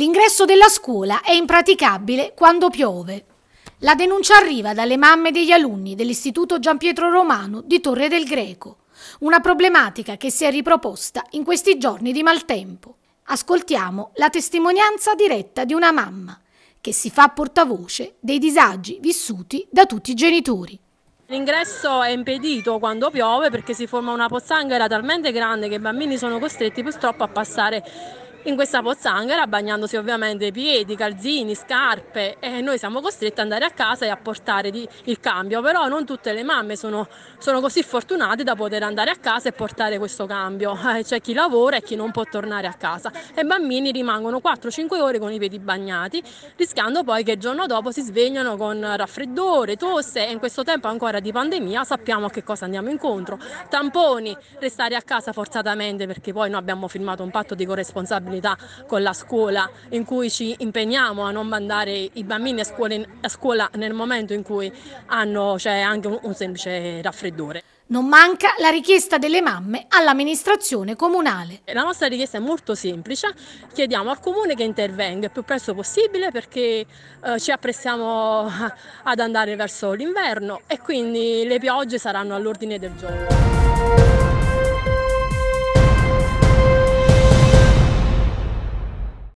L'ingresso della scuola è impraticabile quando piove. La denuncia arriva dalle mamme degli alunni dell'Istituto Gian Romano di Torre del Greco, una problematica che si è riproposta in questi giorni di maltempo. Ascoltiamo la testimonianza diretta di una mamma che si fa portavoce dei disagi vissuti da tutti i genitori. L'ingresso è impedito quando piove perché si forma una pozzanghera talmente grande che i bambini sono costretti purtroppo a passare in questa pozzanghera bagnandosi ovviamente i piedi, calzini, scarpe e noi siamo costretti ad andare a casa e a portare di, il cambio, però non tutte le mamme sono, sono, così fortunate da poter andare a casa e portare questo cambio, eh, c'è chi lavora e chi non può tornare a casa e i bambini rimangono 4-5 ore con i piedi bagnati, rischiando poi che il giorno dopo si svegliano con raffreddore, tosse e in questo tempo ancora di pandemia sappiamo a che cosa andiamo incontro, tamponi, restare a casa forzatamente perché poi noi abbiamo firmato un patto di corresponsabilità responsabilità con la scuola in cui ci impegniamo a non mandare i bambini a scuola, in, a scuola nel momento in cui hanno cioè, anche un, un semplice raffreddore. Non manca la richiesta delle mamme all'amministrazione comunale. La nostra richiesta è molto semplice, chiediamo al comune che intervenga il più presto possibile perché eh, ci apprestiamo ad andare verso l'inverno e quindi le piogge saranno all'ordine del giorno.